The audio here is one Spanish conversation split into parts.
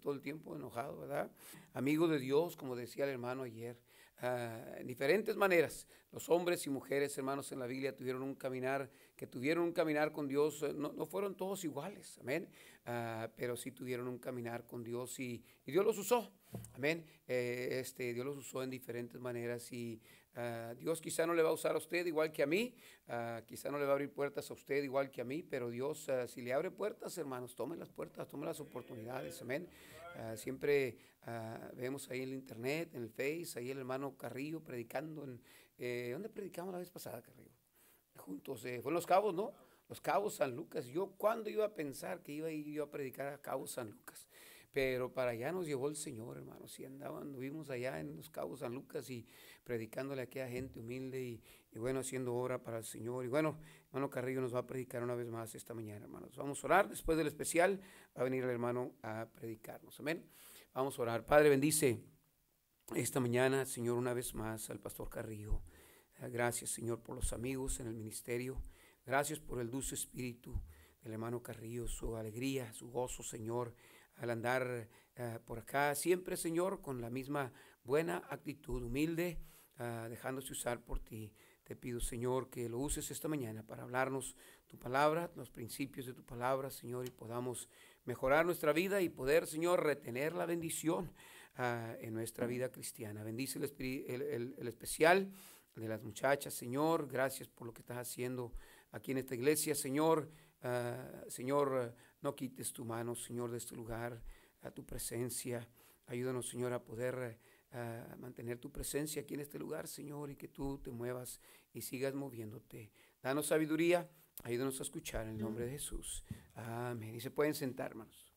todo el tiempo, enojado, ¿verdad? Amigo de Dios, como decía el hermano ayer. Ah, en diferentes maneras, los hombres y mujeres, hermanos, en la Biblia tuvieron un caminar, que tuvieron un caminar con Dios, eh, no, fueron todos iguales, amén, ah, pero sí tuvieron un caminar con Dios y, Dios los usó, amén, eh, este, Dios los usó en diferentes maneras y Ah, Dios quizá no le va a usar a usted igual que a mí, ah, quizá no le va a abrir puertas a usted igual que a mí, pero Dios ah, si le abre puertas, hermanos, tomen las puertas, tomen las oportunidades, amén. siempre vemos ahí en el internet, en el Face, ahí el hermano Carrillo predicando. En, eh, ¿Dónde predicamos la vez pasada, Carrillo? Juntos, eh, fue en Los Cabos, ¿no? Los Cabos San Lucas. Yo, cuando iba a pensar que iba, yo a predicar a Cabo San Lucas? Pero para allá nos llevó el Señor, hermano Si andaban, vivimos allá en los Cabos San Lucas y predicándole a aquella gente humilde y, y bueno, haciendo obra para el Señor. Y bueno, hermano Carrillo nos va a predicar una vez más esta mañana, hermanos. Vamos a orar, después del especial va a venir el hermano a predicarnos, amén. Vamos a orar. Padre, bendice esta mañana, Señor, una vez más al pastor Carrillo. Gracias, Señor, por los amigos en el ministerio. Gracias por el dulce espíritu del hermano Carrillo, su alegría, su gozo, Señor al andar eh, por acá, siempre Señor, con la misma buena actitud, humilde, ah, dejándose usar por ti. Te pido, Señor, que lo uses esta mañana para hablarnos tu palabra, los principios de tu palabra, Señor, y podamos mejorar nuestra vida y poder, Señor, retener la bendición ah, en nuestra vida cristiana. Bendice el, el, el, el, especial de las muchachas, Señor. Gracias por lo que estás haciendo aquí en esta iglesia, Señor. Ah, Señor, no quites tu mano, Señor, de este lugar, a tu presencia. Ayúdanos, Señor, a poder ah, mantener tu presencia aquí en este lugar, Señor, y que tú te muevas y sigas moviéndote. Danos sabiduría, ayúdanos a escuchar en el nombre de Jesús. Amén. Y se pueden sentar, hermanos.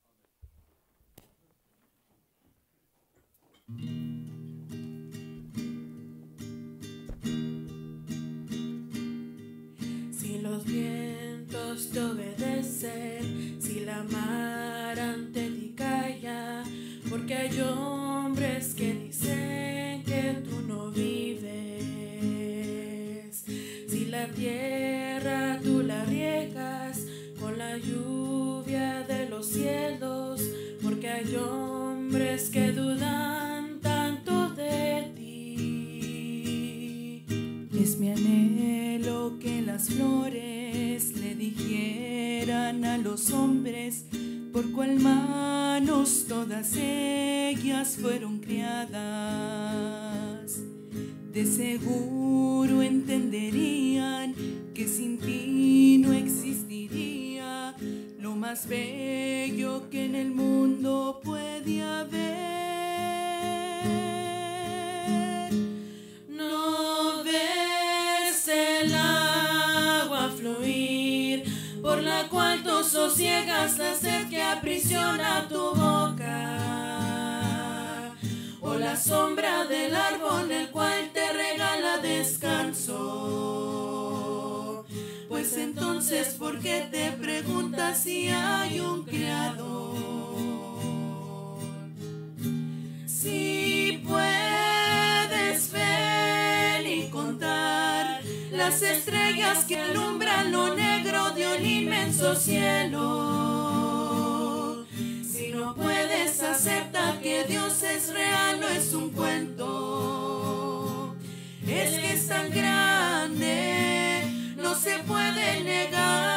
Si los te obedecer si la mar ante ti calla, porque hay hombres que dicen que tú no vives. Si la tierra tú la riegas con la lluvia de los cielos, porque hay hombres que dudan tanto de ti. Es mi anhelo que las flores a los hombres, por cual manos todas ellas fueron criadas. De seguro entenderían que sin ti no existiría lo más bello que en el mundo sosiegas la sed que aprisiona tu boca. O la sombra del árbol el cual te regala descanso. Pues entonces, ¿por qué te preguntas si hay un creador? Si puedes ver y contar las estrellas que alumbran lo negro el inmenso cielo. Si no puedes aceptar que Dios es real, no es un cuento. Es que es tan grande, no se puede negar.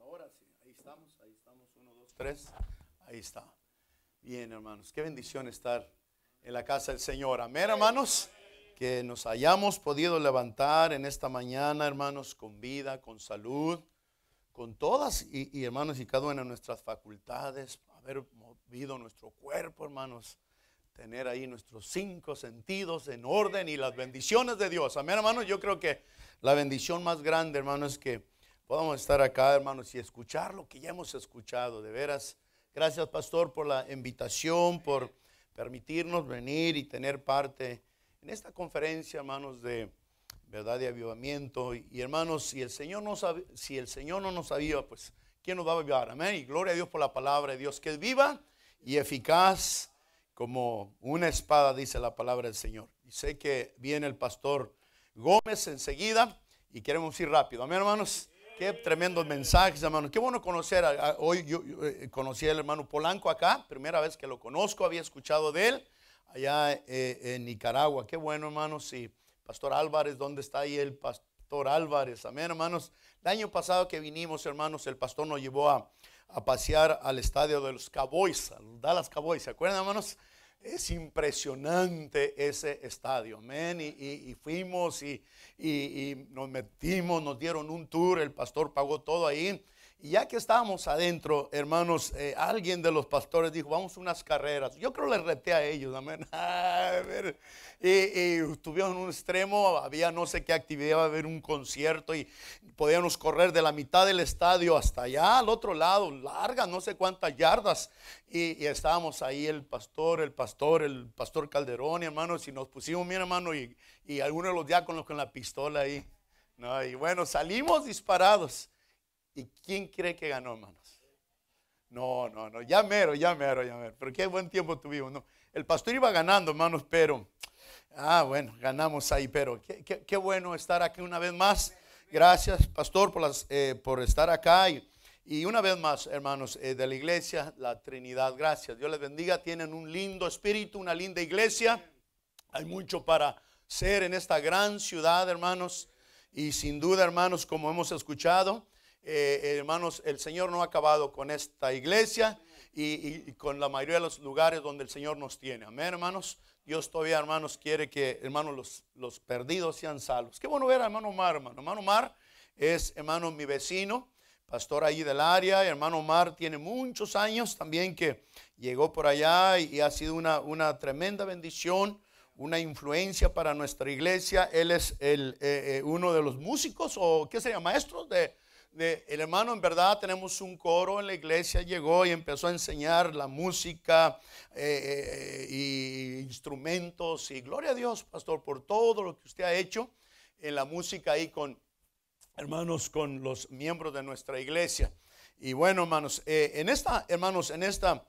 Ahora sí, ahí estamos, ahí estamos, uno, dos, tres, ahí está. Bien, hermanos, qué bendición estar en la casa del Señor. Amén, hermanos, que nos hayamos podido levantar en esta mañana, hermanos, con vida, con salud, con todas y, hermanos y cada una de nuestras facultades, haber movido nuestro cuerpo, hermanos tener ahí nuestros cinco sentidos en orden y las bendiciones de Dios. Amén, hermanos. Yo creo que la bendición más grande, hermanos es que Podemos estar acá, hermanos, y escuchar lo que ya hemos escuchado, de veras. Gracias, pastor, por la invitación, por permitirnos venir y tener parte en esta conferencia, hermanos, de verdad de avivamiento. Y, hermanos, si el Señor no, si el Señor no nos aviva, pues, ¿quién nos va a avivar? Amén. Y gloria a Dios por la palabra de Dios, que es viva y eficaz como una espada, dice la palabra del Señor. Y sé que viene el pastor Gómez enseguida y queremos ir rápido. Amén, hermanos. Qué tremendos mensajes, hermano. Qué bueno conocer. hoy yo, eh, conocí al hermano Polanco acá, primera vez que lo conozco, había escuchado de él allá eh, en Nicaragua. Qué bueno, hermanos. y Pastor Álvarez, ¿dónde está ahí el Pastor Álvarez? Amén, hermanos. El año pasado que vinimos, hermanos, el pastor nos llevó a, pasear al estadio de los Cowboys, Dallas Cowboys. ¿Se acuerdan, hermanos? Es impresionante ese estadio, amén. Y, fuimos y, y, nos metimos, nos dieron un tour, el pastor pagó todo ahí. Y ya que estábamos adentro, hermanos, eh, alguien de los pastores dijo, vamos unas carreras. Yo creo que les reté a ellos, amén. y, y estuvieron en un extremo, había no sé qué actividad, iba a haber un concierto y podíamos correr de la mitad del estadio hasta allá, al otro lado, Larga no sé cuántas yardas. Y, estábamos ahí el pastor, el pastor, el pastor Calderón, y hermanos, y nos pusimos, mi hermano, y, algunos de los diáconos con la pistola ahí. y bueno, salimos disparados. ¿Y quién cree que ganó, hermanos? No, no, no, ya mero, ya mero, ya mero. Pero qué buen tiempo tuvimos, ¿no? El pastor iba ganando, hermanos, pero, ah, bueno, ganamos ahí, pero qué, bueno estar aquí una vez más. Gracias, pastor, por, las, eh, por estar acá. Y, una vez más, hermanos, eh, de la iglesia, la Trinidad, gracias. Dios les bendiga. Tienen un lindo espíritu, una linda iglesia. Hay mucho para ser en esta gran ciudad, hermanos. Y sin duda, hermanos, como hemos escuchado, eh, hermanos, el Señor no ha acabado con esta iglesia y, con la mayoría de los lugares donde el Señor nos tiene. Amén, hermanos. Dios todavía, hermanos, quiere que, hermanos, los, los perdidos sean salvos. Que bueno ver a hermano Omar hermano. Hermano Mar es, hermano, mi vecino pastor allí del área, hermano Omar tiene muchos años también que llegó por allá y, ha sido una, una, tremenda bendición, una influencia para nuestra iglesia. Él es el, eh, eh, uno de los músicos o qué sería, maestros de, el hermano en verdad tenemos un coro en la iglesia, llegó y empezó a enseñar la música E y instrumentos y gloria a Dios, pastor, por todo lo que usted ha hecho en la música y con hermanos, con los miembros de nuestra iglesia. Y bueno, hermanos, eh, en esta, hermanos, en esta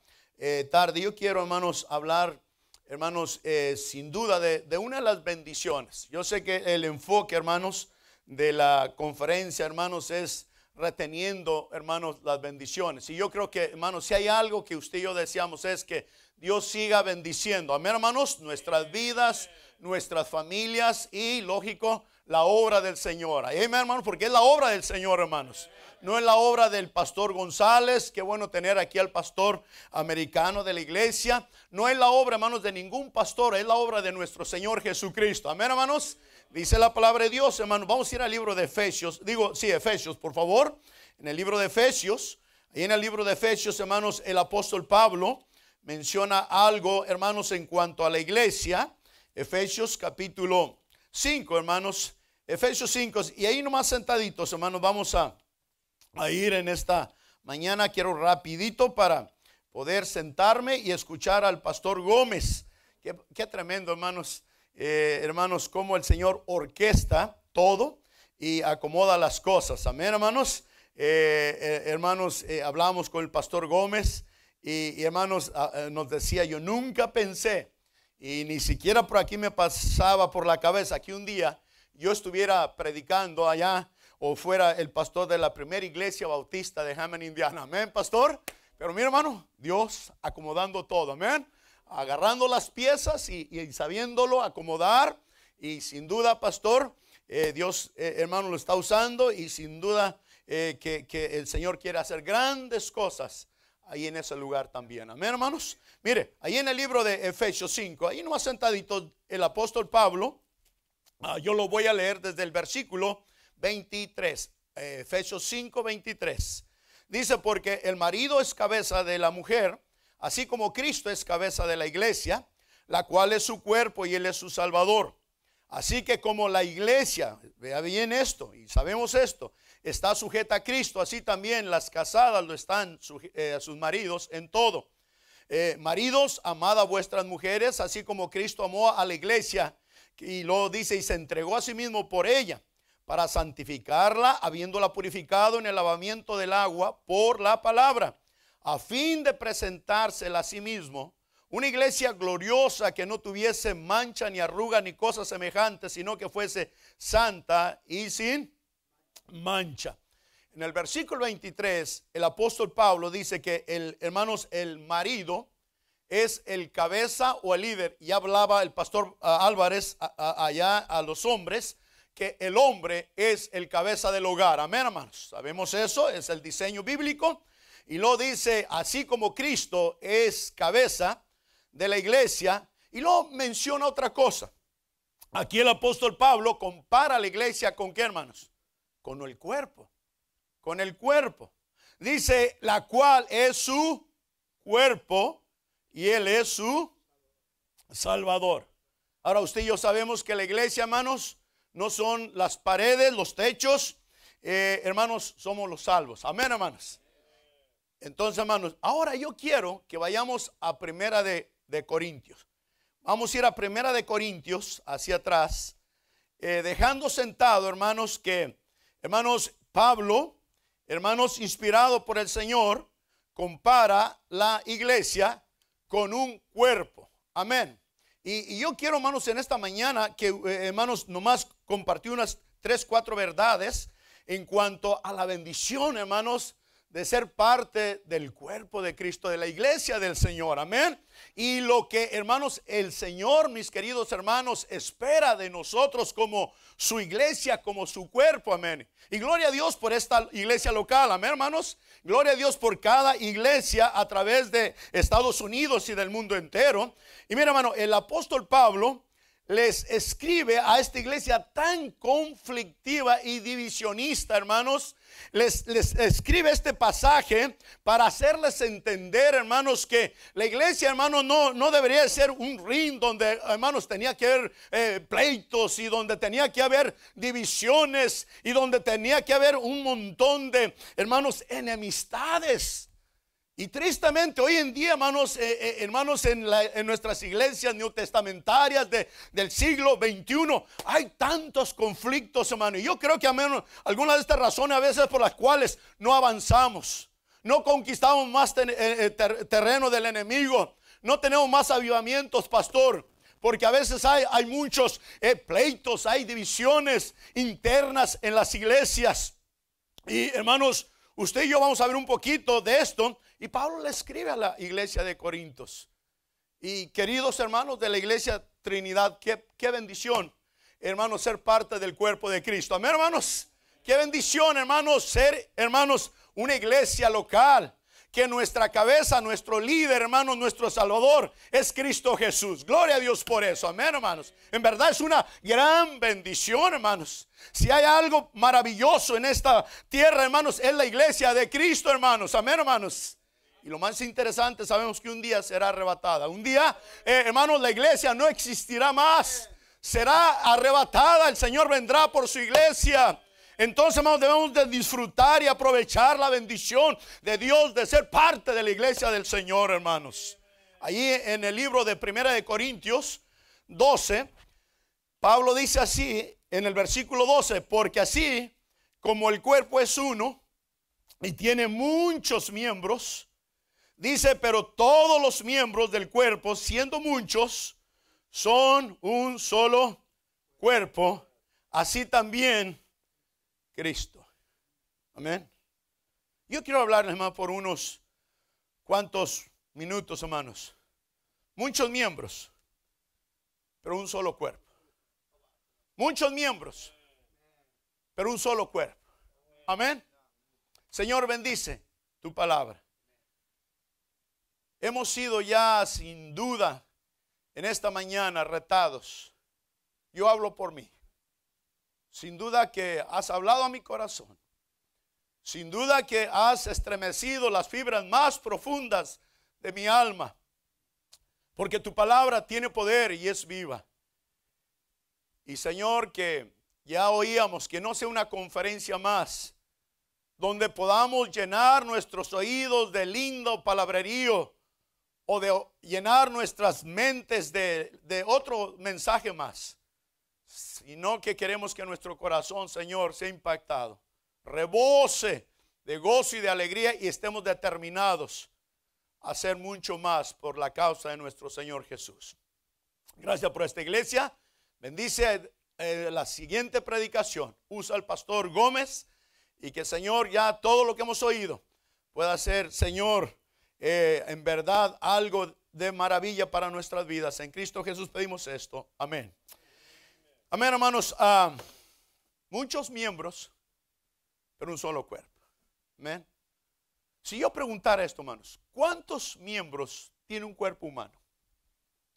tarde yo quiero, hermanos, hablar, hermanos, sin duda de una de las bendiciones. Yo sé que el enfoque, hermanos, de la conferencia, hermanos, es reteniendo, hermanos, las bendiciones. Y yo creo que, hermanos, si hay algo que usted y yo deseamos es que Dios siga bendiciendo. Amén, hermanos, nuestras vidas, nuestras familias y, lógico, la obra del Señor. Amén, hermanos, porque es la obra del Señor, hermanos. No es la obra del pastor González. Qué bueno tener aquí al pastor americano de la iglesia. No es la obra, hermanos, de ningún pastor. Es la obra de nuestro Señor Jesucristo. Amén, hermanos. Dice la palabra de Dios, hermanos Vamos a ir al libro de Efesios. Digo, sí, Efesios, por favor. En el libro de Efesios. Ahí en el libro de Efesios, hermanos, el apóstol Pablo menciona algo, hermanos, en cuanto a la iglesia. Efesios capítulo 5, hermanos. Efesios 5. Y ahí nomás sentaditos, hermanos, vamos a, a ir en esta mañana. Quiero rapidito para poder sentarme y escuchar al pastor Gómez. Qué, qué tremendo, hermanos. Eh, hermanos, cómo el Señor orquesta todo y acomoda las cosas. Amén, hermanos. Eh, eh, hermanos, hablamos con el pastor Gómez y, hermanos, ah, nos decía, yo nunca pensé y ni siquiera por aquí me pasaba por la cabeza que un día yo estuviera predicando allá o fuera el pastor de la primera iglesia bautista de Hammond, Indiana. Amén, pastor. Pero mi hermano, Dios acomodando todo. Amén agarrando las piezas y, sabiéndolo acomodar. Y sin duda, pastor, eh, Dios, eh, hermano, lo está usando y sin duda eh, que, el Señor quiere hacer grandes cosas ahí en ese lugar también. Amén, hermanos. Mire, ahí en el libro de Efesios 5, ahí no ha sentadito el apóstol Pablo. Ah, yo lo voy a leer desde el versículo 23, Efesios 5, 23. Dice, porque el marido es cabeza de la mujer Así como Cristo es cabeza de la iglesia, la cual es su cuerpo y él es su salvador. Así que como la iglesia, vea bien esto, y sabemos esto, está sujeta a Cristo, así también las casadas lo están eh, a sus maridos en todo. Eh, maridos, amad vuestras mujeres, así como Cristo amó a la iglesia y lo dice y se entregó a sí mismo por ella para santificarla, habiéndola purificado en el lavamiento del agua por la palabra a fin de presentársela a sí mismo, una iglesia gloriosa que no tuviese mancha ni arruga ni cosa semejante, sino que fuese santa y sin mancha. En el versículo 23, el apóstol Pablo dice que, hermanos, el marido es el cabeza o el líder. Y hablaba el pastor ah, Álvarez allá a los hombres, que el hombre es el cabeza del hogar. Amén, hermanos. Sabemos eso, es el diseño bíblico. Y lo dice, así como Cristo es cabeza de la iglesia, y lo menciona otra cosa. Aquí el apóstol Pablo compara la iglesia con qué, hermanos? Con el cuerpo. Con el cuerpo. Dice, la cual es su cuerpo y él es su salvador. Ahora usted y yo sabemos que la iglesia, hermanos, no son las paredes, los techos. Eh, hermanos, somos los salvos. Amén, hermanos. Entonces, hermanos, ahora yo quiero que vayamos a Primera de, de Corintios. Vamos a ir a Primera de Corintios, hacia atrás, eh, dejando sentado, hermanos, que, hermanos, Pablo, hermanos, inspirado por el Señor, compara la iglesia con un cuerpo. Amén. Y, yo quiero, hermanos, en esta mañana que, eh, hermanos, nomás compartí unas tres, cuatro verdades en cuanto a la bendición, hermanos, de ser parte del cuerpo de Cristo, de la iglesia del Señor. Amén. Y lo que, hermanos, el Señor, mis queridos hermanos, espera de nosotros como su iglesia, como su cuerpo. Amén. Y gloria a Dios por esta iglesia local. Amén, hermanos. Gloria a Dios por cada iglesia a través de Estados Unidos y del mundo entero. Y mira, hermano, el apóstol Pablo les escribe a esta iglesia tan conflictiva y divisionista, hermanos, les, escribe este pasaje para hacerles entender, hermanos, que la iglesia, hermanos, no, no debería ser un ring donde, hermanos, tenía que haber eh, pleitos y donde tenía que haber divisiones y donde tenía que haber un montón de, hermanos, enemistades. Y tristemente hoy en día, hermanos, eh, eh, hermanos en, nuestras iglesias neotestamentarias del siglo XXI, hay tantos conflictos, hermano. Y yo creo que a menos algunas de estas razones a veces por las cuales no avanzamos, no conquistamos más eh, terreno del enemigo, no tenemos más avivamientos, pastor. Porque a veces hay, hay muchos pleitos, hay divisiones internas en las iglesias. Y hermanos, usted y yo vamos a ver un poquito de esto y Pablo le escribe a la iglesia de Corintios. Y queridos hermanos de la iglesia Trinidad, qué, qué bendición, hermanos, ser parte del cuerpo de Cristo. Amén, hermanos. Qué bendición, hermanos, ser, hermanos, una iglesia local. Que nuestra cabeza, nuestro líder, hermanos, nuestro Salvador es Cristo Jesús. Gloria a Dios por eso. Amén, hermanos. En verdad es una gran bendición, hermanos. Si hay algo maravilloso en esta tierra, hermanos, es la iglesia de Cristo, hermanos. Amén, hermanos. Y lo más interesante, sabemos que un día será arrebatada. Un día, eh, hermanos, la iglesia no existirá más. Será arrebatada, el Señor vendrá por su iglesia. Entonces, hermanos, debemos de disfrutar y aprovechar la bendición de Dios de ser parte de la iglesia del Señor, hermanos. Ahí en el libro de Primera de Corintios 12, Pablo dice así en el versículo 12, porque así como el cuerpo es uno y tiene muchos miembros, Dice, pero todos los miembros del cuerpo, siendo muchos, son un solo cuerpo, así también Cristo. Amén. Yo quiero hablarles más por unos cuantos minutos, hermanos. Muchos miembros, pero un solo cuerpo. Muchos miembros, pero un solo cuerpo. Amén. Señor, bendice tu palabra. Hemos sido ya sin duda en esta mañana retados. Yo hablo por mí. Sin duda que has hablado a mi corazón. Sin duda que has estremecido las fibras más profundas de mi alma. Porque tu palabra tiene poder y es viva. Y Señor, que ya oíamos que no sea una conferencia más donde podamos llenar nuestros oídos de lindo palabrerío o de llenar nuestras mentes de, otro mensaje más, sino que queremos que nuestro corazón, Señor, sea impactado, rebose de gozo y de alegría y estemos determinados a hacer mucho más por la causa de nuestro Señor Jesús. Gracias por esta iglesia. Bendice eh, la siguiente predicación. Usa el pastor Gómez y que Señor ya todo lo que hemos oído pueda ser, Señor, eh, en verdad algo de maravilla para nuestras vidas. En Cristo Jesús pedimos esto. Amén. Amén, hermanos. Ah, muchos miembros, pero un solo cuerpo. Amén. Si yo preguntara esto, hermanos, ¿cuántos miembros tiene un cuerpo humano?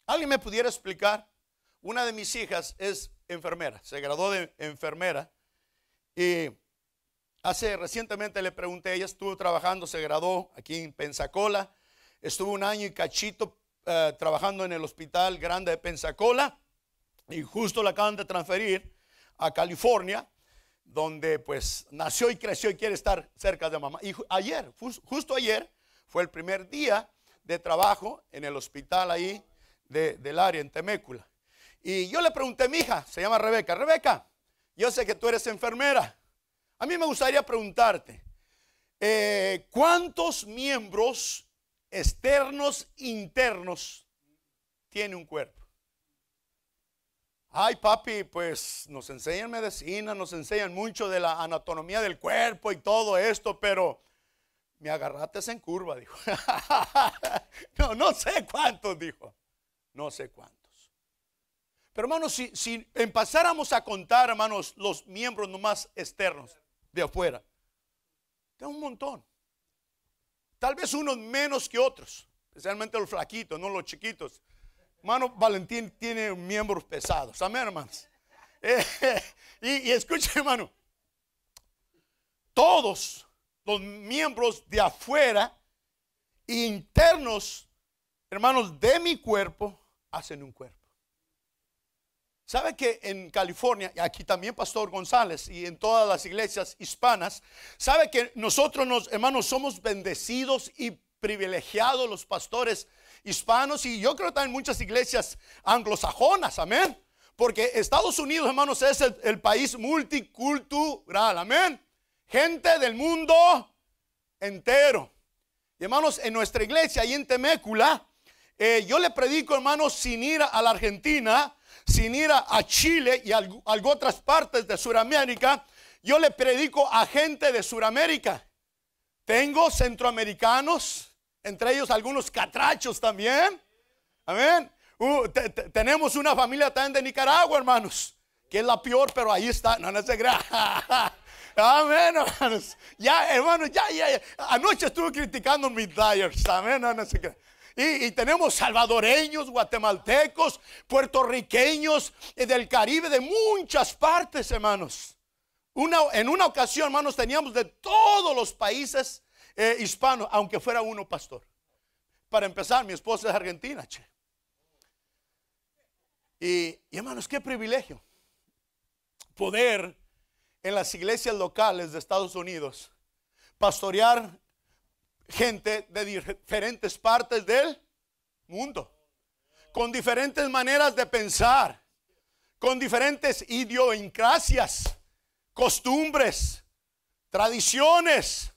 ¿Alguien me pudiera explicar? Una de mis hijas es enfermera, se graduó de enfermera y Hace recientemente le pregunté, ella estuvo trabajando, se graduó aquí en Pensacola, estuvo un año y cachito eh, trabajando en el hospital grande de Pensacola y justo la acaban de transferir a California, donde pues nació y creció y quiere estar cerca de mamá. Y ayer, justo ayer, fue el primer día de trabajo en el hospital ahí del área, en Temécula. Y yo le pregunté a mi hija, se llama Rebeca, Rebeca, yo sé que tú eres enfermera. A mí me gustaría preguntarte, eh, ¿cuántos miembros externos, internos tiene un cuerpo? Ay, papi, pues nos enseñan medicina, nos enseñan mucho de la anatomía del cuerpo y todo esto, pero me agarraste en curva, dijo. no, no sé cuántos, dijo. No sé cuántos. Pero hermanos, si, si empezáramos a contar, hermanos, los miembros nomás externos, de afuera. De un montón. Tal vez unos menos que otros, especialmente los flaquitos, no los chiquitos. Hermano Valentín tiene miembros pesados. Amén, hermanos. Eh, y, y escuche, hermano. Todos los miembros de afuera, internos, hermanos, de mi cuerpo, hacen un cuerpo. ¿Sabe que en California, y aquí también Pastor González, y en todas las iglesias hispanas, sabe que nosotros, hermanos, somos bendecidos y privilegiados los pastores hispanos, y yo creo también muchas iglesias anglosajonas, amén. Porque Estados Unidos, hermanos, es el, país multicultural, amén. Gente del mundo entero. Y hermanos, en nuestra iglesia, ahí en Temécula, eh, yo le predico, hermanos, sin ir a la Argentina, sin ir a, Chile y a, a otras partes de Sudamérica, yo le predico a gente de Sudamérica. Tengo centroamericanos, entre ellos algunos catrachos también. Amén. Uh, tenemos una familia también de Nicaragua, hermanos, que es la peor, pero ahí está. No, no se Amén, hermanos. Ya, hermanos, ya, ya, Anoche estuve criticando mis dyers. Amén, no, no se y, tenemos salvadoreños, guatemaltecos, puertorriqueños, eh, del Caribe, de muchas partes, hermanos. Una, en una ocasión, hermanos, teníamos de todos los países eh, hispanos, aunque fuera uno pastor. Para empezar, mi esposa es argentina, che. Y, y, hermanos, qué privilegio poder en las iglesias locales de Estados Unidos pastorear gente de diferentes partes del mundo, con diferentes maneras de pensar, con diferentes idiosincrasias, costumbres, tradiciones,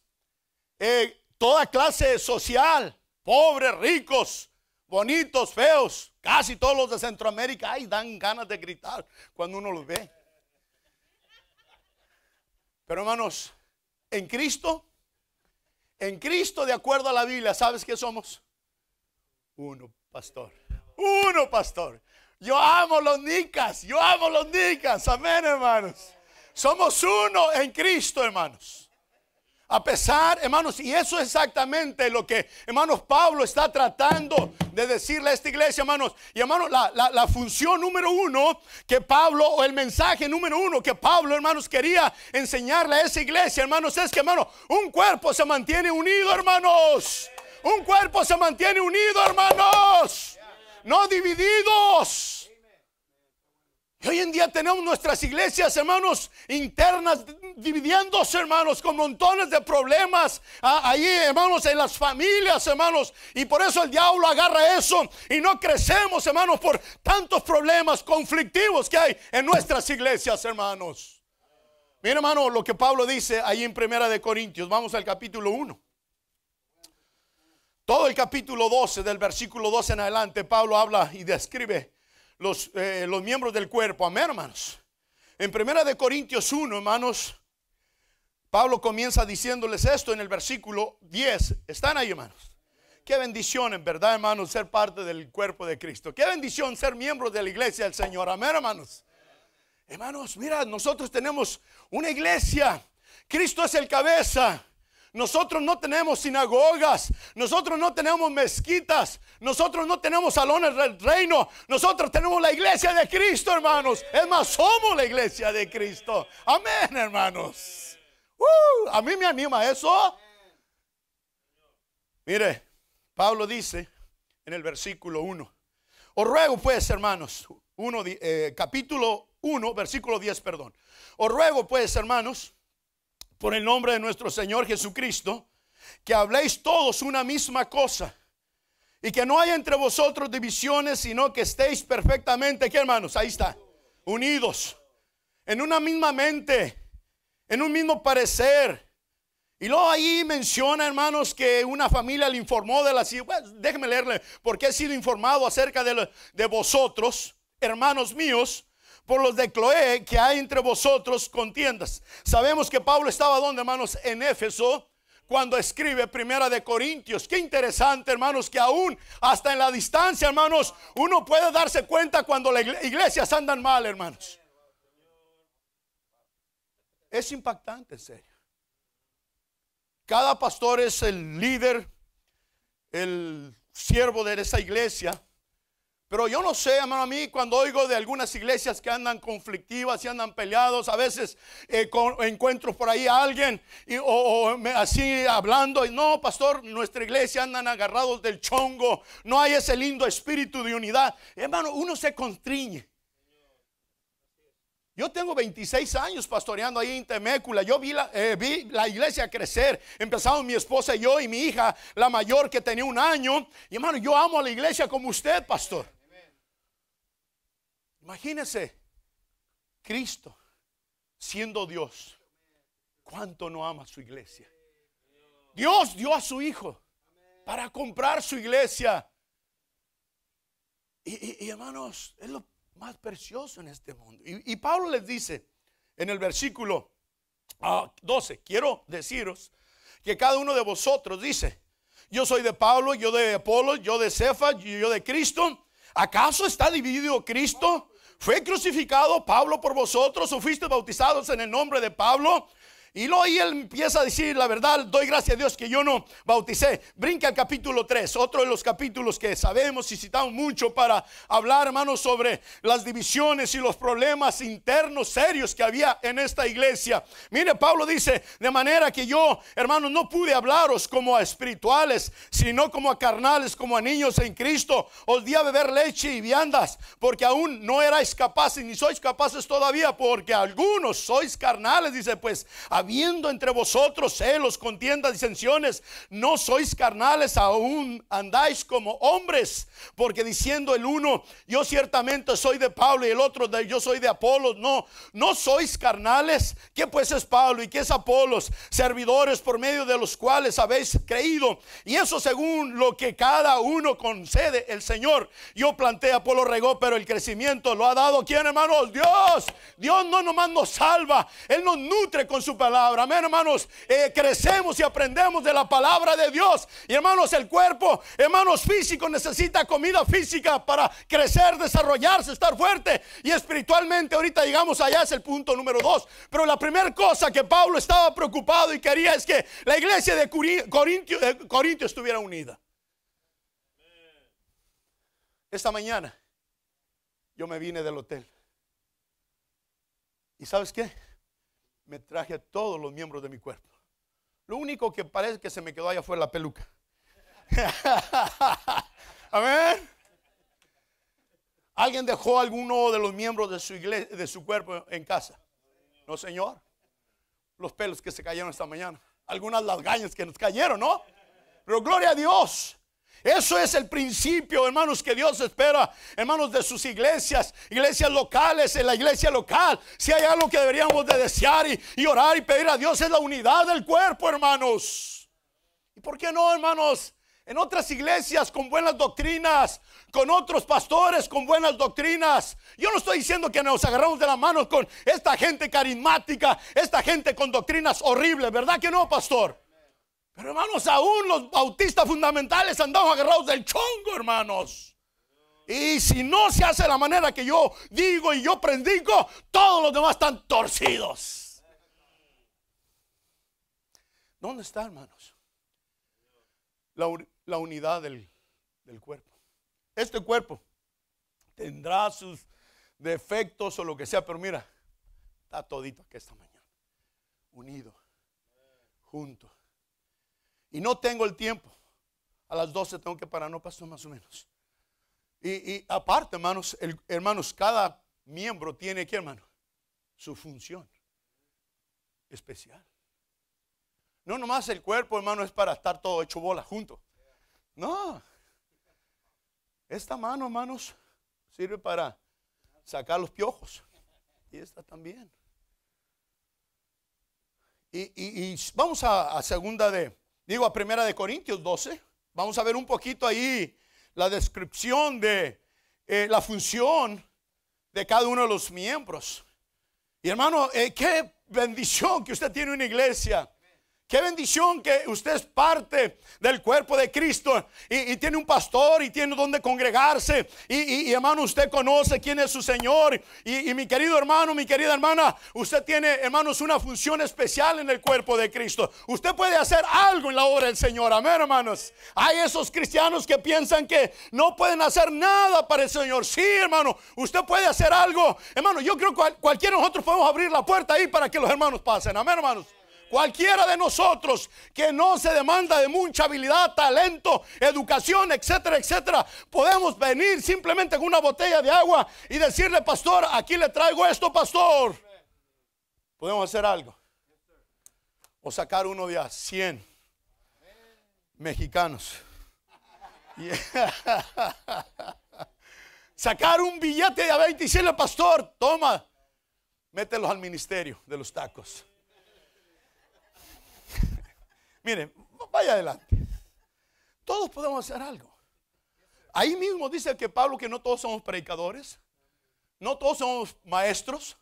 eh, toda clase social, pobres, ricos, bonitos, feos, casi todos los de Centroamérica, ay, dan ganas de gritar cuando uno los ve. Pero hermanos, en Cristo en Cristo, de acuerdo a la Biblia, ¿sabes qué somos? Uno, pastor. Uno, pastor. Yo amo los nicas, yo amo los nicas. Amén, hermanos. Somos uno en Cristo, hermanos. A pesar, hermanos, y eso es exactamente lo que, hermanos, Pablo está tratando de decirle a esta iglesia, hermanos. Y hermanos, la, la, función número uno que Pablo, o el mensaje número uno que Pablo, hermanos, quería enseñarle a esa iglesia, hermanos, es que, hermanos, un cuerpo se mantiene unido, hermanos. Un cuerpo se mantiene unido, hermanos. No divididos. Y hoy en día tenemos nuestras iglesias, hermanos, internas, dividiéndose, hermanos, con montones de problemas ah, ahí, hermanos, en las familias, hermanos. Y por eso el diablo agarra eso y no crecemos, hermanos, por tantos problemas conflictivos que hay en nuestras iglesias, hermanos. Mira, hermano, lo que Pablo dice ahí en Primera de Corintios. Vamos al capítulo 1. Todo el capítulo 12, del versículo 12 en adelante, Pablo habla y describe eh, los, miembros del cuerpo. Amén, hermanos. En Primera de Corintios 1, hermanos, Pablo comienza diciéndoles esto en el versículo 10. ¿Están ahí, hermanos? Qué bendición, en verdad, hermanos, ser parte del cuerpo de Cristo. Qué bendición ser miembro de la iglesia del Señor. Amén, hermanos. Hermanos, mira, nosotros tenemos una iglesia. Cristo es el cabeza. Nosotros no tenemos sinagogas, nosotros no tenemos mezquitas, nosotros no tenemos salones del reino, nosotros tenemos la iglesia de Cristo, hermanos. Es más, somos la iglesia de Cristo. Amén, hermanos. Uh, a mí me anima eso. Mire, Pablo dice en el versículo 1, os ruego pues, hermanos, eh, capítulo 1, versículo 10, perdón, os ruego pues, hermanos, por el nombre de nuestro Señor Jesucristo, que habléis todos una misma cosa y que no haya entre vosotros divisiones, sino que estéis perfectamente, ¿Qué hermanos, ahí está, unidos, en una misma mente, en un mismo parecer. Y luego ahí menciona, hermanos, que una familia le informó de la Déjeme déjeme leerle, porque he sido informado acerca de, de vosotros, hermanos míos, por los de Cloé, que hay entre vosotros contiendas. Sabemos que Pablo estaba donde, hermanos, en Éfeso, cuando escribe Primera de Corintios. Qué interesante, hermanos, que aún hasta en la distancia, hermanos, uno puede darse cuenta cuando las iglesias andan mal, hermanos. Es impactante, en serio. Cada pastor es el líder, el siervo de esa iglesia. Pero yo no sé, hermano, a mí cuando oigo de algunas iglesias que andan conflictivas y andan peleados, a veces eh, encuentro por ahí a alguien o, así hablando, y no, pastor, nuestra iglesia andan agarrados del chongo, no hay ese lindo espíritu de unidad. Hermano, uno se constriñe. Yo tengo 26 años pastoreando ahí en Temécula. Yo vi la, eh, vi la iglesia crecer. Empezamos mi esposa y yo y mi hija, la mayor que tenía un año. Y hermano, yo amo a la iglesia como usted, pastor. Imagínense, Cristo siendo Dios, cuánto no ama su iglesia. Dios dio a su Hijo para comprar su iglesia. Y, hermanos, es lo más precioso en este mundo. Y, Pablo les dice en el versículo 12, ah, quiero deciros que cada uno de vosotros dice, yo soy de Pablo, yo de Apolo, yo de Cefa, yo de Cristo. ¿Acaso está dividido Cristo? ¿Fue crucificado Pablo por vosotros o fuiste bautizados en el nombre de Pablo? Y luego ahí él empieza a decir, la verdad, doy gracias a Dios que yo no bauticé. Brinca al capítulo 3, otro de los capítulos que sabemos y citamos mucho para hablar, hermanos, sobre las divisiones y los problemas internos serios que había en esta iglesia. Mire, Pablo dice, de manera que yo, hermanos, no pude hablaros como a espirituales, sino como a carnales, como a niños en Cristo. Os di a beber leche y viandas, porque aún no erais capaces, ni sois capaces todavía, porque algunos sois carnales, dice pues habiendo entre vosotros celos, contiendas, disensiones, no sois carnales, aún andáis como hombres, porque diciendo el uno, yo ciertamente soy de Pablo y el otro, yo soy de Apolos, no, no sois carnales, ¿qué pues es Pablo y qué es Apolos? Servidores por medio de los cuales habéis creído, y eso según lo que cada uno concede el Señor. Yo planté, Apolo regó, pero el crecimiento lo ha dado quién, hermanos, Dios, Dios no nomás nos salva, Él nos nutre con su palabra. Amén, hermanos. Eh, crecemos y aprendemos de la palabra de Dios. Y hermanos, el cuerpo, hermanos, físico necesita comida física para crecer, desarrollarse, estar fuerte. Y espiritualmente, ahorita llegamos allá, es el punto número dos. Pero la primera cosa que Pablo estaba preocupado y quería es que la iglesia de Corintio, estuviera unida. Esta mañana yo me vine del hotel. ¿Y sabes qué? me traje a todos los miembros de mi cuerpo. Lo único que parece que se me quedó allá fue la peluca. Amén. ¿Alguien dejó alguno de los miembros de su, iglesia, de su cuerpo en casa? No, señor. Los pelos que se cayeron esta mañana. Algunas las gañas que nos cayeron, ¿no? Pero gloria a Dios. Eso es el principio, hermanos, que Dios espera, hermanos, de sus iglesias, iglesias locales, en la iglesia local. Si hay algo que deberíamos de desear y, orar y pedir a Dios es la unidad del cuerpo, hermanos. ¿Y por qué no, hermanos? En otras iglesias con buenas doctrinas, con otros pastores con buenas doctrinas. Yo no estoy diciendo que nos agarramos de la mano con esta gente carismática, esta gente con doctrinas horribles, ¿verdad que no, pastor? Pero hermanos, aún los bautistas fundamentales andamos agarrados del chongo, hermanos. Y si no se hace la manera que yo digo y yo predico, todos los demás están torcidos. ¿Dónde está, hermanos? La, unidad del, del cuerpo. Este cuerpo tendrá sus defectos o lo que sea, pero mira, está todito aquí esta mañana. Unido, juntos y no tengo el tiempo. A las 12 tengo que parar, no pasó más o menos. Y, aparte, hermanos, hermanos, cada miembro tiene que, hermano, su función especial. No nomás el cuerpo, hermano, es para estar todo hecho bola junto. No. Esta mano, hermanos, sirve para sacar los piojos. Y esta también. Y, vamos a segunda de digo a Primera de Corintios 12. Vamos a ver un poquito ahí la descripción de eh, la función de cada uno de los miembros. Y hermano, eh, qué bendición que usted tiene una iglesia Qué bendición que usted es parte del cuerpo de Cristo y, tiene un pastor y tiene donde congregarse. Y, hermano, usted conoce quién es su Señor. Y, mi querido hermano, mi querida hermana, usted tiene, hermanos, una función especial en el cuerpo de Cristo. Usted puede hacer algo en la obra del Señor. Amén, hermanos. Hay esos cristianos que piensan que no pueden hacer nada para el Señor. Sí, hermano, usted puede hacer algo. Hermano, yo creo que cualquiera de nosotros podemos abrir la puerta ahí para que los hermanos pasen. Amén, hermanos. Cualquiera de nosotros que no se demanda de mucha habilidad, talento, educación, etcétera, etcétera, podemos venir simplemente con una botella de agua y decirle, pastor, aquí le traigo esto, pastor. Podemos hacer algo. O sacar uno de a 100 mexicanos. Sacar un billete de a 20 y decirle, pastor, toma, mételos al ministerio de los tacos. Miren, vaya adelante. Todos podemos hacer algo. Ahí mismo dice que Pablo que no todos somos predicadores, no todos somos maestros,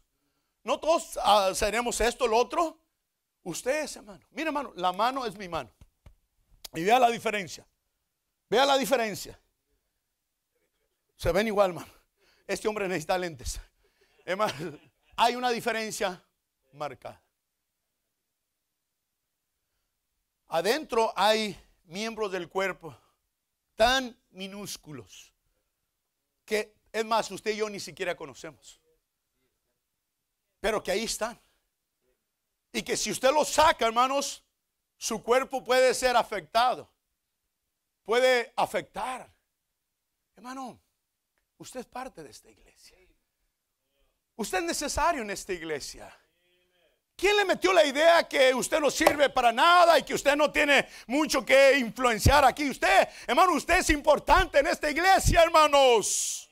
no todos ah, seremos esto, lo otro. Ustedes, hermano. Mire hermano, la mano es mi mano. Y vea la diferencia. Vea la diferencia. Se ven igual, hermano. Este hombre necesita lentes. Hermano, hay una diferencia marcada. Adentro hay miembros del cuerpo tan minúsculos que, es más, usted y yo ni siquiera conocemos. Pero que ahí están. Y que si usted los saca, hermanos, su cuerpo puede ser afectado. Puede afectar. Hermano, usted es parte de esta iglesia. Usted es necesario en esta iglesia. ¿Quién le metió la idea que usted no sirve para nada y que usted no tiene mucho que influenciar aquí? Usted, hermano, usted es importante en esta iglesia, hermanos.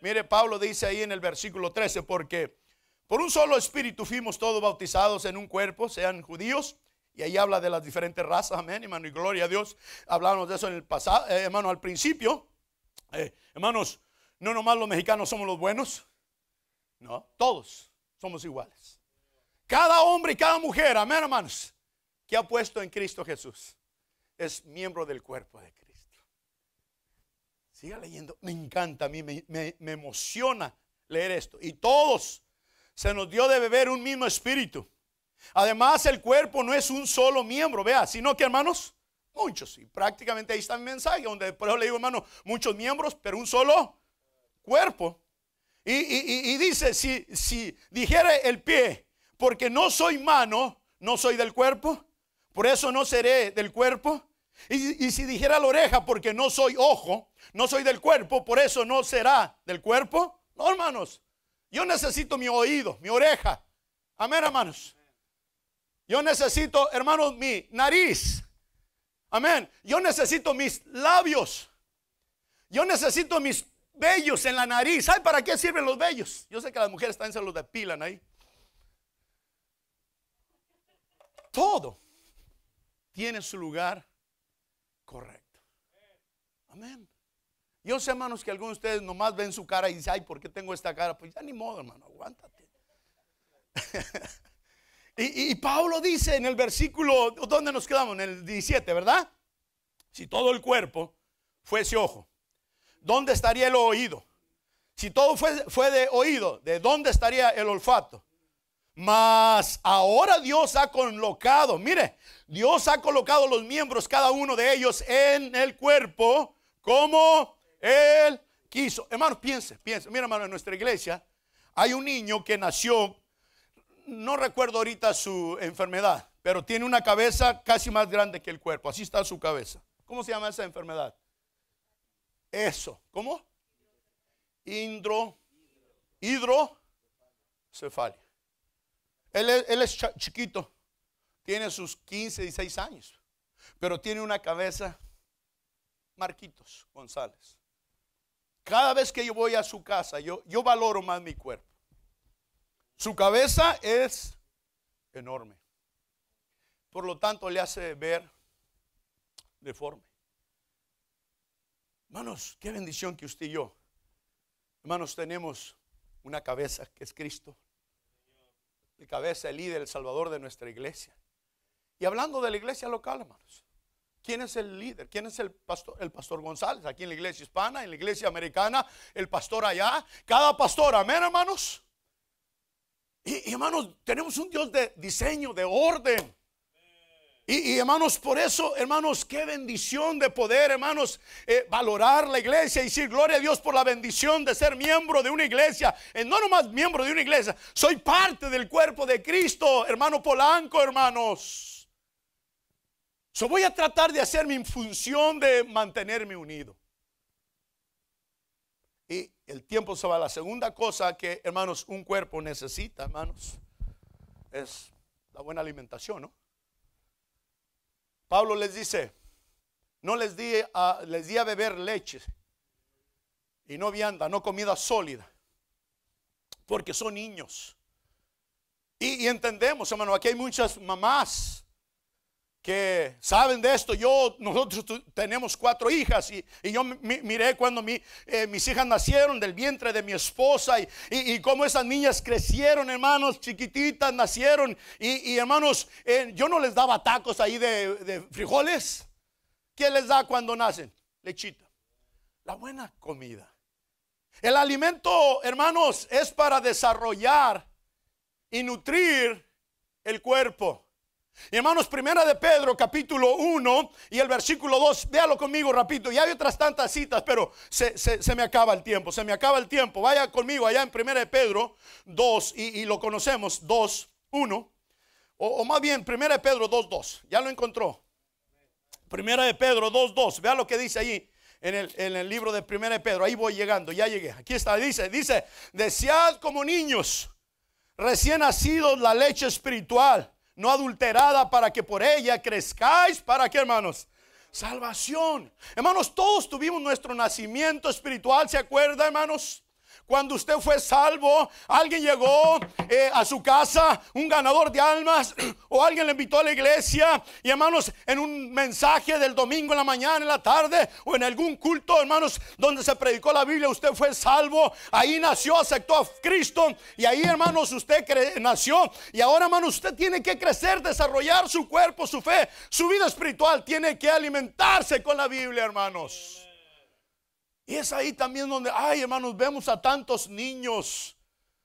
Mire, Pablo dice ahí en el versículo 13, porque por un solo espíritu fuimos todos bautizados en un cuerpo, sean judíos, y ahí habla de las diferentes razas, amén, hermano, y gloria a Dios. hablábamos de eso en el pasado, eh, hermano, al principio. Eh, hermanos, no nomás los mexicanos somos los buenos, no, todos somos iguales. Cada hombre y cada mujer, amén hermanos, que ha puesto en Cristo Jesús, es miembro del cuerpo de Cristo. Siga leyendo, me encanta, a mí me, emociona leer esto. Y todos se nos dio de beber un mismo espíritu. Además, el cuerpo no es un solo miembro, vea, sino que hermanos, muchos. Y prácticamente ahí está mi mensaje, donde después le digo, hermano, muchos miembros, pero un solo cuerpo. Y, dice, si, si dijere el pie, porque no soy mano, no soy del cuerpo, por eso no seré del cuerpo. Y, si dijera la oreja, porque no soy ojo, no soy del cuerpo, por eso no será del cuerpo. No, hermanos, yo necesito mi oído, mi oreja. Amén, hermanos. Yo necesito, hermanos, mi nariz. Amén. Yo necesito mis labios. Yo necesito mis vellos en la nariz. ¿Ay, para qué sirven los vellos? Yo sé que las mujeres también se los depilan ahí. Todo tiene su lugar correcto. Amén. Yo sé, hermanos, que algunos de ustedes nomás ven su cara y dicen, ay, ¿por qué tengo esta cara? Pues ya ni modo, hermano, aguántate. y, Pablo dice en el versículo, ¿dónde nos quedamos? En el 17, ¿verdad? Si todo el cuerpo fuese ojo, ¿dónde estaría el oído? Si todo fue, fue de oído, ¿de dónde estaría el olfato? Mas ahora Dios ha colocado, mire, Dios ha colocado los miembros, cada uno de ellos, en el cuerpo como Él quiso. Hermanos, piense, piense. Mira, hermano, en nuestra iglesia hay un niño que nació, no recuerdo ahorita su enfermedad, pero tiene una cabeza casi más grande que el cuerpo. Así está su cabeza. ¿Cómo se llama esa enfermedad? Eso. ¿Cómo? Hidro, hidrocefalia. Él, es chiquito, tiene sus 15, 6 años, pero tiene una cabeza Marquitos González. Cada vez que yo voy a su casa, yo, yo valoro más mi cuerpo. Su cabeza es enorme. Por lo tanto, le hace ver deforme. Hermanos, qué bendición que usted y yo, hermanos, tenemos una cabeza que es Cristo, el cabeza, el líder, el salvador de nuestra iglesia. Y hablando de la iglesia local, hermanos, ¿quién es el líder? ¿Quién es el pastor? El pastor González, aquí en la iglesia hispana, en la iglesia americana, el pastor allá, cada pastor, amén, hermanos. y hermanos, tenemos un Dios de diseño, de orden. Y, hermanos, por eso, hermanos, qué bendición de poder, hermanos, eh, valorar la iglesia y decir gloria a Dios por la bendición de ser miembro de una iglesia. Eh, no nomás miembro de una iglesia, soy parte del cuerpo de Cristo, hermano Polanco, hermanos. Yo voy a tratar de hacer mi función de mantenerme unido. Y el tiempo se va. La segunda cosa que, hermanos, un cuerpo necesita, hermanos, es la buena alimentación, ¿no? Pablo les dice, no les di a, les di a beber leche y no vianda, no comida sólida, porque son niños. Y, y entendemos, hermano, aquí hay muchas mamás que saben de esto. Yo, nosotros tenemos cuatro hijas y, yo miré cuando eh, mis hijas nacieron del vientre de mi esposa y, y, cómo esas niñas crecieron, hermanos, chiquititas, nacieron. Y, hermanos, eh, yo no les daba tacos ahí de, de frijoles. ¿Qué les da cuando nacen? Lechita. La buena comida. El alimento, hermanos, es para desarrollar y nutrir el cuerpo. Hermanos, primera de Pedro, capítulo 1 y el versículo 2, véalo conmigo rapidito. Y hay otras tantas citas, pero se, me acaba el tiempo, se me acaba el tiempo. Vaya conmigo allá en primera de Pedro 2 y, lo conocemos, 2, 1. O, más bien, primera de Pedro 2, 2. Ya lo encontró. Primera de Pedro 2, 2. Vea lo que dice ahí En el, en el libro de Primera de Pedro, ahí voy llegando, ya llegué. Aquí está, dice, dice, desead como niños, recién nacidos la leche espiritual no adulterada, para que por ella crezcáis. ¿Para que hermanos? Salvación. Hermanos, todos tuvimos nuestro nacimiento espiritual, ¿se acuerda, hermanos? Cuando usted fue salvo, alguien llegó eh, a su casa, un ganador de almas, o alguien le invitó a la iglesia. Y hermanos, en un mensaje del domingo en la mañana, en la tarde, o en algún culto, hermanos, donde se predicó la Biblia, usted fue salvo. Ahí nació, aceptó a Cristo. Y ahí, hermanos, usted nació. Y ahora, hermanos, usted tiene que crecer, desarrollar su cuerpo, su fe, su vida espiritual. Tiene que alimentarse con la Biblia, hermanos. Y es ahí también donde, ay hermanos, vemos a tantos niños.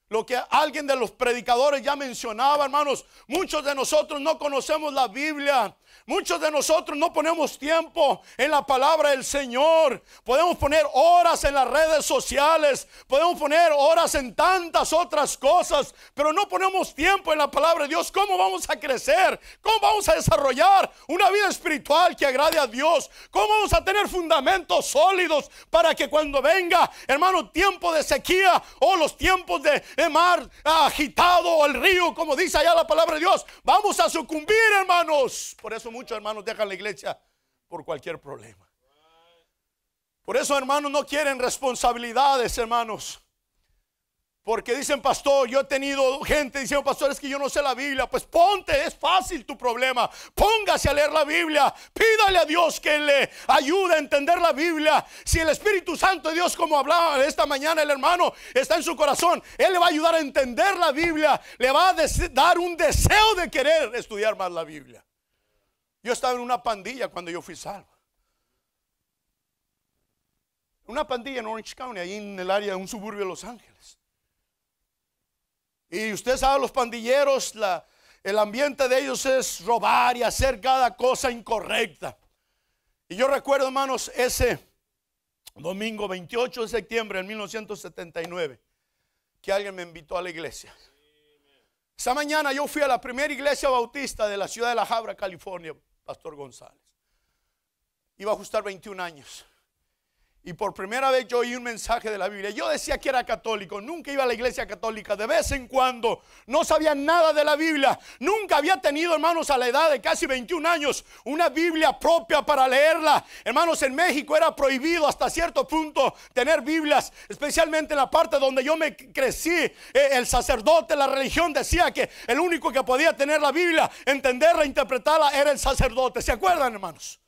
Lo que alguien de los predicadores ya mencionaba, hermanos, muchos de nosotros no conocemos la Biblia. Muchos de nosotros no ponemos tiempo en la palabra del Señor. Podemos poner horas en las redes sociales, podemos poner horas en tantas otras cosas, pero no ponemos tiempo en la palabra de Dios. ¿Cómo vamos a crecer? ¿Cómo vamos a desarrollar una vida espiritual que agrade a Dios? ¿Cómo vamos a tener fundamentos sólidos para que cuando venga, hermano, tiempo de sequía o los tiempos de, mar agitado o el río, como dice allá la palabra de Dios, vamos a sucumbir, hermanos? Por eso muchos hermanos dejan la iglesia por cualquier problema. Por eso, hermanos, no quieren responsabilidades, hermanos. Porque dicen, pastor, yo he tenido gente diciendo, pastor, es que yo no sé la Biblia. Pues ponte, es fácil tu problema. Póngase a leer la Biblia. Pídale a Dios que le ayude a entender la Biblia. Si el Espíritu Santo de Dios, como hablaba esta mañana el hermano, está en su corazón, Él le va a ayudar a entender la Biblia. Le va a dar un deseo de querer estudiar más la Biblia. Yo estaba en una pandilla cuando yo fui salvo. Una pandilla en Orange County, ahí en el área, de un suburbio de Los Ángeles. Y usted sabe, los pandilleros, el ambiente de ellos es robar y hacer cada cosa incorrecta. Y yo recuerdo, hermanos, ese domingo 28 de septiembre de 1979, que alguien me invitó a la iglesia. Esa mañana yo fui a la primera iglesia bautista de la ciudad de La Habra, California. Pastor González. Iba a ajustar 21 años. Y por primera vez yo oí un mensaje de la Biblia. Yo decía que era católico, nunca iba a la iglesia católica, de vez en cuando. No sabía nada de la Biblia. Nunca había tenido, hermanos, a la edad de casi 21 años, una Biblia propia para leerla. Hermanos, en México era prohibido hasta cierto punto tener Biblias, especialmente en la parte donde yo me crecí. Eh, el sacerdote, la religión decía que el único que podía tener la Biblia, entenderla, interpretarla, era el sacerdote. ¿Se acuerdan, hermanos?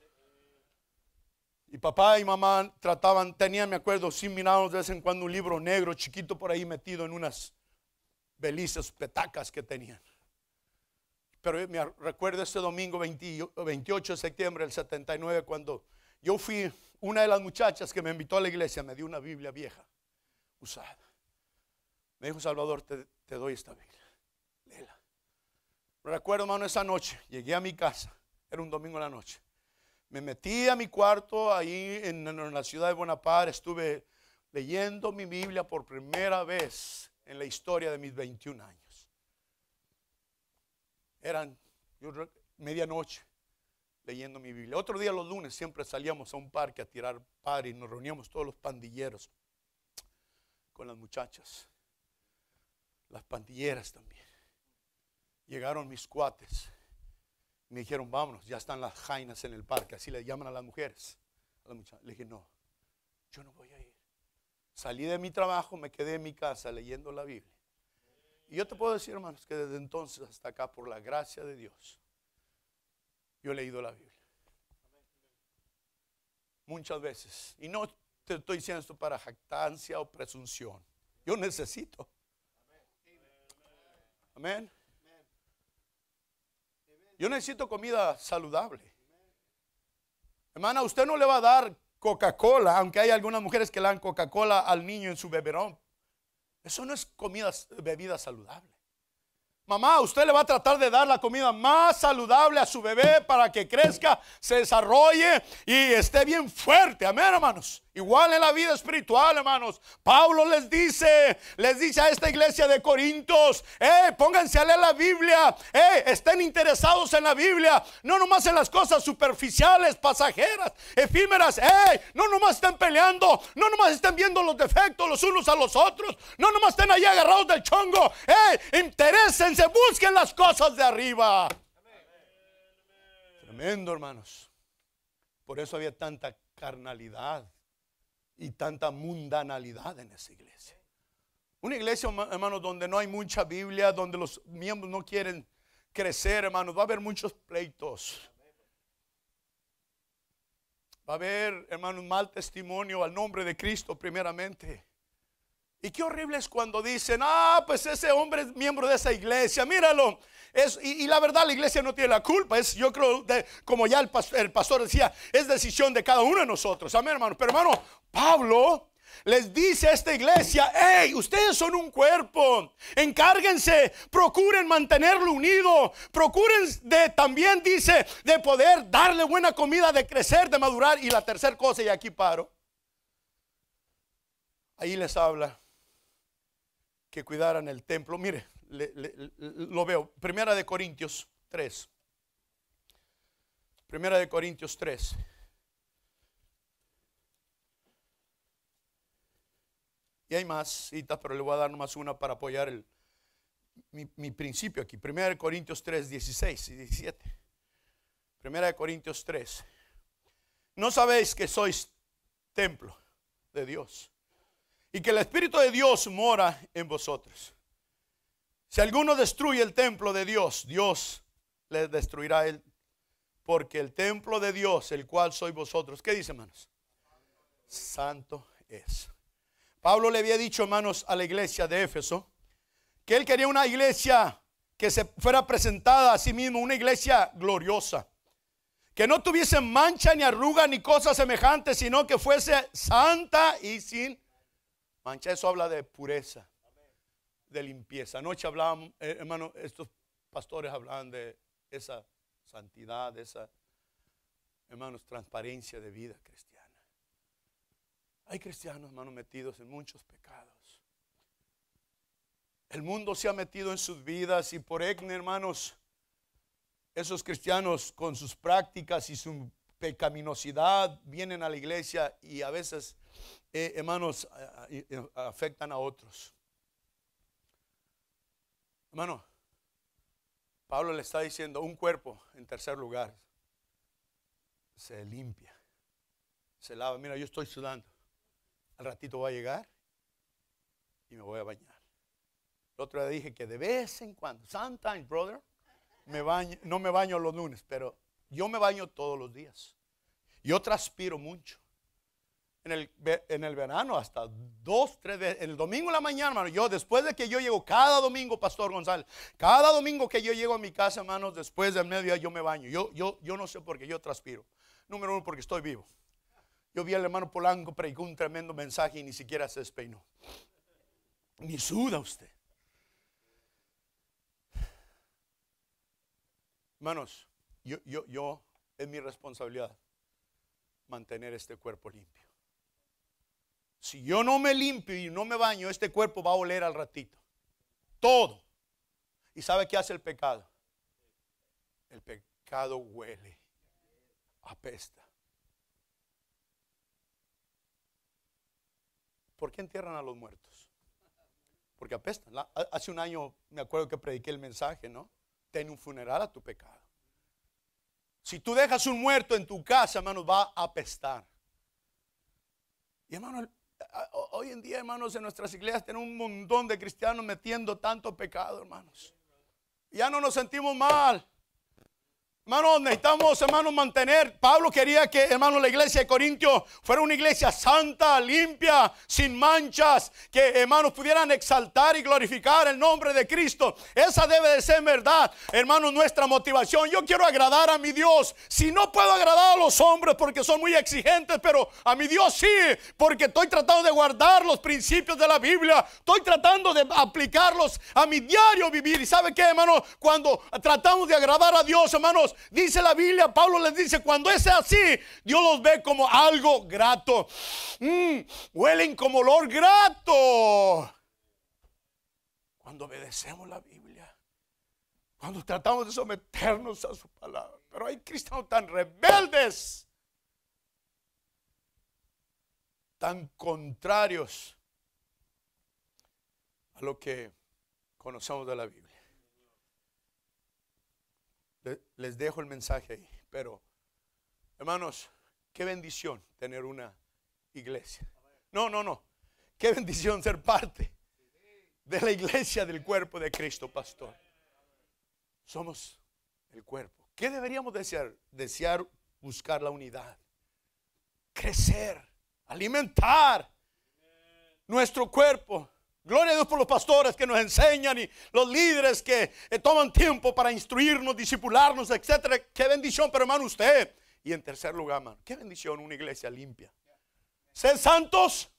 papá y mamá trataban, tenían, me acuerdo, sin mirarnos de vez en cuando un libro negro chiquito por ahí metido en unas belices, petacas que tenían. Pero me recuerdo este domingo 28 de septiembre del 79 cuando yo fui, una de las muchachas que me invitó a la iglesia me dio una Biblia vieja, usada. Me dijo, Salvador, te, doy esta Biblia. Léela. Recuerdo, hermano, esa noche llegué a mi casa, era un domingo en la noche. Me metí a mi cuarto ahí en, la ciudad de Bonaparte, estuve leyendo mi Biblia por primera vez en la historia de mis 21 años. Eran medianoche leyendo mi Biblia. Otro día los lunes siempre salíamos a un parque a tirar par y nos reuníamos todos los pandilleros con las muchachas, las pandilleras también. Llegaron mis cuates me dijeron, vámonos, ya están las jainas en el parque, así le llaman a las mujeres. A Le dije, no, yo no voy a ir. Salí de mi trabajo, me quedé en mi casa leyendo la Biblia. Y yo te puedo decir, hermanos, que desde entonces hasta acá, por la gracia de Dios, yo he leído la Biblia. Muchas veces. Y no te estoy diciendo esto para jactancia o presunción. Yo necesito. Amén. Yo necesito comida saludable. Hermana, usted no le va a dar Coca-Cola, aunque hay algunas mujeres que le dan Coca-Cola al niño en su beberón. Eso no es comida, bebida saludable. Mamá, usted le va a tratar de dar la comida más saludable a su bebé para que crezca, se desarrolle y esté bien fuerte. Amén, hermanos. Igual en la vida espiritual, hermanos. Pablo les dice, les dice a esta iglesia de Corintios, eh, pónganse a leer la Biblia, eh, estén interesados en la Biblia, no nomás en las cosas superficiales, pasajeras, efímeras, eh, no nomás estén peleando, no nomás estén viendo los defectos los unos a los otros, no nomás estén ahí agarrados del chongo, eh, interésense, busquen las cosas de arriba. Tremendo, hermanos. Por eso había tanta carnalidad y tanta mundanalidad en esa iglesia. Una iglesia, hermano, donde no hay mucha Biblia, donde los miembros no quieren crecer, hermanos, va a haber muchos pleitos. Va a haber, hermanos, mal testimonio al nombre de Cristo primeramente. Y qué horrible es cuando dicen, ah, pues ese hombre es miembro de esa iglesia, míralo. Es, y, la verdad, la iglesia no tiene la culpa. Es, yo creo, como ya el, pastor decía, es decisión de cada uno de nosotros. Amén, hermano. Pero hermano, Pablo les dice a esta iglesia, hey, ustedes son un cuerpo, encárguense, procuren mantenerlo unido, procuren de, también dice, de poder darle buena comida, de crecer, de madurar. Y la tercera cosa, y aquí paro, ahí les habla que cuidaran el templo. Mire, lo veo. Primera de Corintios 3. Primera de Corintios 3. Y hay más citas, pero le voy a dar nomás una para apoyar el, mi, mi, principio aquí. Primera de Corintios 3, 16 y 17. Primera de Corintios 3. No sabéis que sois templo de Dios y que el Espíritu de Dios mora en vosotros. Si alguno destruye el templo de Dios, Dios le destruirá él. Porque el templo de Dios, el cual sois vosotros, ¿qué dice, hermanos? Santo es. Pablo le había dicho, hermanos, a la iglesia de Éfeso, que él quería una iglesia que se fuera presentada a sí mismo, una iglesia gloriosa, que no tuviese mancha ni arruga ni cosa semejante, sino que fuese santa y sin Mancha, eso habla de pureza, de limpieza. Anoche hablábamos, eh, hermano, estos pastores hablaban de esa santidad, de esa, hermanos, transparencia de vida cristiana. Hay cristianos, hermanos, metidos en muchos pecados. El mundo se ha metido en sus vidas y por ecne, hermanos, esos cristianos con sus prácticas y su pecaminosidad vienen a la iglesia y a veces, eh, hermanos, eh, afectan a otros. Hermano, Pablo le está diciendo, un cuerpo, en tercer lugar, se limpia, se lava. Mira, yo estoy sudando. Al ratito va a llegar y me voy a bañar. El otro día dije que de vez en cuando, sometimes, brother, me baño, no me baño los lunes, pero yo me baño todos los días. Yo transpiro mucho. En el, en el verano hasta dos, tres veces. En el domingo en la mañana, hermano. Yo después de que yo llego, cada domingo, Pastor González, cada domingo que yo llego a mi casa, hermanos, después del mediodía yo me baño. Yo, yo, yo no sé por qué yo transpiro. Número uno, porque estoy vivo. Yo vi al hermano Polanco, predicó un tremendo mensaje y ni siquiera se despeinó. Ni suda usted. Hermanos, yo, es mi responsabilidad mantener este cuerpo limpio. Si yo no me limpio y no me baño, este cuerpo va a oler al ratito. Todo. ¿Y sabe qué hace el pecado? El pecado huele, apesta. ¿Por qué entierran a los muertos? Porque apestan. Hace un año me acuerdo que prediqué el mensaje, ¿no? Ten un funeral a tu pecado. Si tú dejas un muerto en tu casa, hermanos, va a apestar. Y hermanos, hoy en día, hermanos, en nuestras iglesias tenemos un montón de cristianos metiendo tanto pecado, hermanos. Ya no nos sentimos mal hermanos necesitamos, hermanos mantener. Pablo quería que, hermanos la iglesia de Corintio fuera una iglesia santa, limpia, sin manchas, que, hermanos, pudieran exaltar y glorificar el nombre de Cristo. Esa debe de ser verdad, hermano, nuestra motivación. Yo quiero agradar a mi Dios. Si no puedo agradar a los hombres porque son muy exigentes, pero a mi Dios sí, porque estoy tratando de guardar los principios de la Biblia. Estoy tratando de aplicarlos a mi diario vivir. ¿Y sabe qué, hermano? Cuando tratamos de agradar a Dios, hermanos, Dice la Biblia, Pablo les dice, cuando es así, Dios los ve como algo grato. Mm, huelen como olor grato. Cuando obedecemos la Biblia, cuando tratamos de someternos a su palabra. Pero hay cristianos tan rebeldes, tan contrarios a lo que conocemos de la Biblia les dejo el mensaje ahí. Pero, hermanos, qué bendición tener una iglesia. No, no, no. Qué bendición ser parte de la iglesia del cuerpo de Cristo, pastor. Somos el cuerpo. ¿Qué deberíamos desear? Desear buscar la unidad, crecer, alimentar nuestro cuerpo. Gloria a Dios por los pastores que nos enseñan y los líderes que eh, toman tiempo para instruirnos, disipularnos, etcétera. Qué bendición, pero hermano, usted. Y en tercer lugar, hermano, qué bendición una iglesia limpia. Sed santos,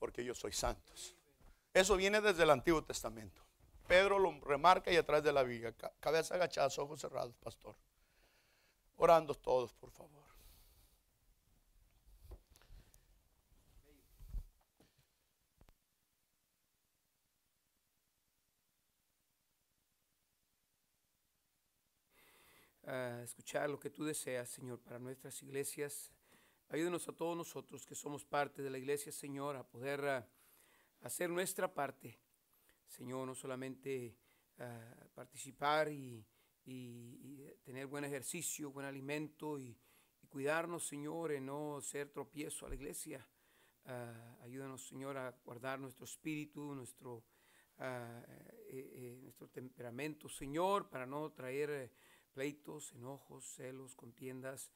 porque yo soy santos. Eso viene desde el Antiguo Testamento. Pedro lo remarca y atrás de la viga. Cabeza agachada, ojos cerrados, pastor. Orando todos, por favor. escuchar lo que tú deseas, Señor, para nuestras iglesias. Ayúdenos a todos nosotros que somos parte de la iglesia, Señor, a poder ah, hacer nuestra parte. Señor, no solamente ah, participar y, tener buen ejercicio, buen alimento y, cuidarnos, Señor, en no ser tropiezo a la iglesia. Ah, ayúdanos, Señor, a guardar nuestro espíritu, nuestro, eh, eh, nuestro temperamento, Señor, para no traer pleitos, enojos, celos, contiendas,